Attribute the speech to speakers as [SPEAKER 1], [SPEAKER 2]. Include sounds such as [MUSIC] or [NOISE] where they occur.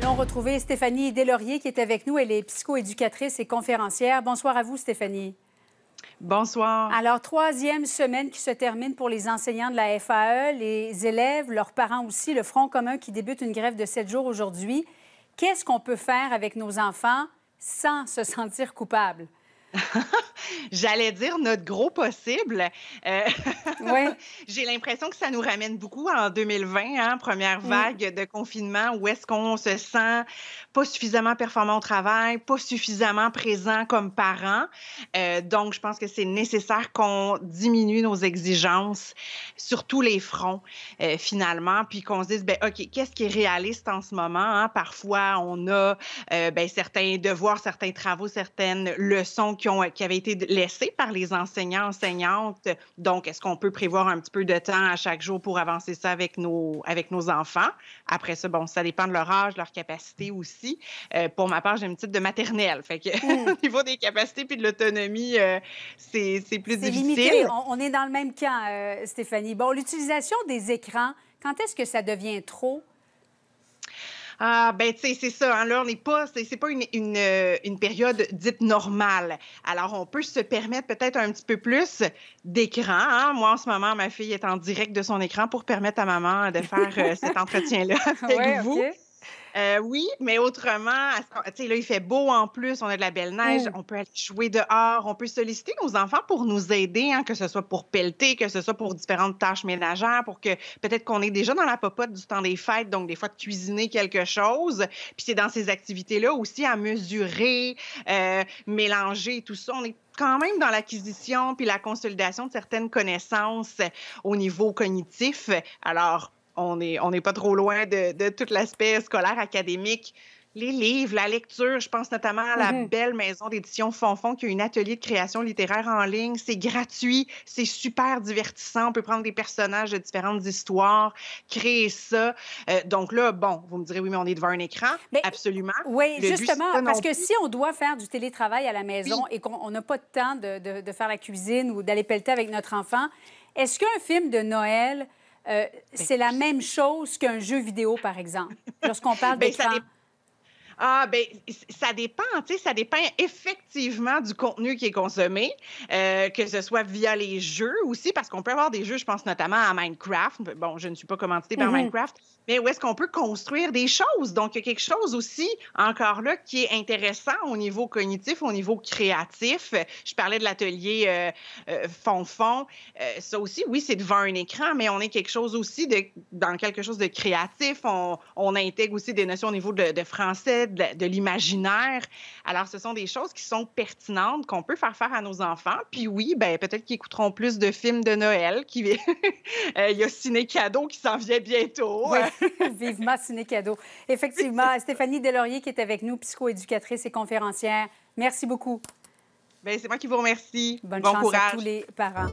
[SPEAKER 1] Allons retrouver Stéphanie Delaurier qui est avec nous. Elle est psychoéducatrice et conférencière. Bonsoir à vous, Stéphanie.
[SPEAKER 2] Bonsoir.
[SPEAKER 1] Alors, troisième semaine qui se termine pour les enseignants de la FAE, les élèves, leurs parents aussi, le Front commun qui débute une grève de sept jours aujourd'hui. Qu'est-ce qu'on peut faire avec nos enfants sans se sentir coupable? [LAUGHS]
[SPEAKER 2] j'allais dire notre gros possible. Euh, [LAUGHS] oui. J'ai l'impression que ça nous ramène beaucoup en 2020, hein, première mm. vague de confinement, où est-ce qu'on se sent pas suffisamment performant au travail, pas suffisamment présent comme parent. Euh, donc, je pense que c'est nécessaire qu'on diminue nos exigences sur tous les fronts, euh, finalement, puis qu'on se dise, ben OK, qu'est-ce qui est réaliste en ce moment? Hein? Parfois, on a ben, certains devoirs, certains travaux, certaines leçons qui, ont, qui avaient été laissé par les enseignants, enseignantes. Donc, est-ce qu'on peut prévoir un petit peu de temps à chaque jour pour avancer ça avec nos, avec nos enfants? Après ça, bon, ça dépend de leur âge, leur capacité aussi. Euh, pour ma part, j'ai une petite de maternelle. Fait que hmm. [LAUGHS] au niveau des capacités puis de l'autonomie, euh, c'est plus difficile. Limité.
[SPEAKER 1] On, est dans le même camp, euh, Stéphanie. Bon, l'utilisation des écrans, quand est-ce que ça devient trop?
[SPEAKER 2] Ah, ben, tu sais, c'est ça. Hein, là, on n'est pas, c'est pas une, une, euh, une, période dite normale. Alors, on peut se permettre peut-être un petit peu plus d'écran. Hein. Moi, en ce moment, ma fille est en direct de son écran pour permettre à maman de faire euh, cet [LAUGHS] entretien-là avec vous. Euh, oui, mais autrement, tu sais, là, il fait beau en plus, on a de la belle neige, mm. on peut aller jouer dehors, on peut solliciter nos enfants pour nous aider, hein, que ce soit pour pelleter, que ce soit pour différentes tâches ménagères, pour que peut-être qu'on est déjà dans la popote du temps des fêtes, donc des fois de cuisiner quelque chose. Puis c'est dans ces activités-là aussi à mesurer, euh, mélanger tout ça. On est quand même dans l'acquisition puis la consolidation de certaines connaissances au niveau cognitif. Alors, on n'est pas trop loin de, tout l'aspect scolaire académique. Les livres, la lecture, je pense notamment à la mm-hmm. belle maison d'édition Fonfon qui a une atelier de création littéraire en ligne. C'est gratuit, c'est super divertissant. On peut prendre des personnages de différentes histoires, créer ça. Euh, donc là, bon, vous me direz, oui, mais on est devant un écran. Absolument. Oui, justement, parce que si
[SPEAKER 1] on doit faire du télétravail à la maison et qu'on n'a pas de temps de, de, faire la cuisine ou d'aller pelleter avec notre enfant, est-ce qu'un film de Noël euh, ben, c'est la même chose qu'un jeu vidéo, par exemple, lorsqu'on parle ben, d'écran. Ah, ben ça dépend, tu sais, ça dépend effectivement du
[SPEAKER 2] contenu qui est consommé, euh, que ce soit via les jeux aussi, parce qu'on peut avoir des jeux, je pense notamment à Minecraft. Bon, je ne suis pas commentité par mm-hmm. Minecraft, mais où est-ce qu'on peut construire des choses? Donc, il y a quelque chose aussi, encore là, qui est intéressant au niveau cognitif, au niveau créatif. Je parlais de l'atelier fond-fond. Euh, euh, ça aussi, oui, c'est devant un écran, mais on est quelque chose aussi de, dans quelque chose de créatif. On, intègre aussi des notions au niveau de français, de, l'imaginaire. Alors, ce sont des choses qui sont pertinentes, qu'on peut faire faire à nos enfants. Puis oui, ben peut-être qu'ils écouteront plus de films de Noël. [LAUGHS] Qui... Euh, il y a Ciné Cadeau qui s'en vient bientôt.
[SPEAKER 1] [LAUGHS] vivement Ciné Cadeau. Effectivement, [LAUGHS] Stéphanie Delaurier qui est avec nous, psychoéducatrice et conférencière. Merci beaucoup.
[SPEAKER 2] Bien, c'est moi qui vous remercie. Bonne bon chance courage. à tous
[SPEAKER 1] les parents.